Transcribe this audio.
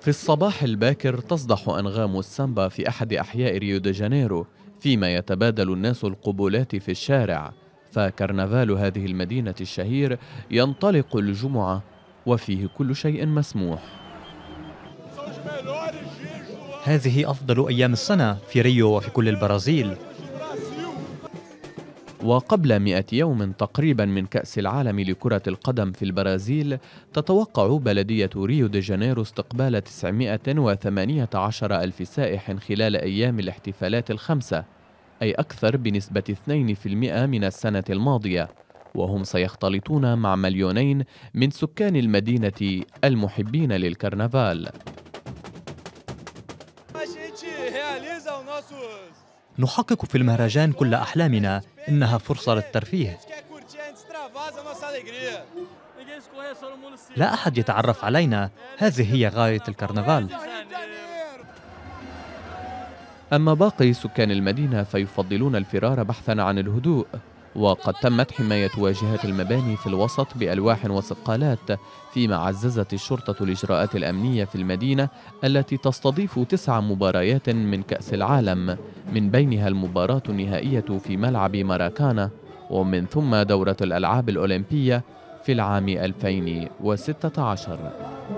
في الصباح الباكر تصدح أنغام السامبا في أحد أحياء ريو دي جانيرو فيما يتبادل الناس القبولات في الشارع فكرنفال هذه المدينة الشهير ينطلق الجمعة وفيه كل شيء مسموح هذه أفضل أيام السنة في ريو وفي كل البرازيل وقبل مئة يوم تقريبا من كأس العالم لكرة القدم في البرازيل تتوقع بلدية ريو دي جانيرو استقبال 918 ألف سائح خلال أيام الاحتفالات الخمسة أي أكثر بنسبة 2% من السنة الماضية وهم سيختلطون مع مليونين من سكان المدينة المحبين للكرنفال نحقق في المهرجان كل أحلامنا إنها فرصة للترفيه لا أحد يتعرف علينا هذه هي غاية الكرنفال أما باقي سكان المدينة فيفضلون الفرار بحثا عن الهدوء وقد تمت حماية واجهات المباني في الوسط بألواح وصقالات فيما عززت الشرطة الإجراءات الأمنية في المدينة التي تستضيف تسع مباريات من كأس العالم من بينها المباراة النهائية في ملعب ماراكانا ومن ثم دورة الألعاب الأولمبية في العام 2016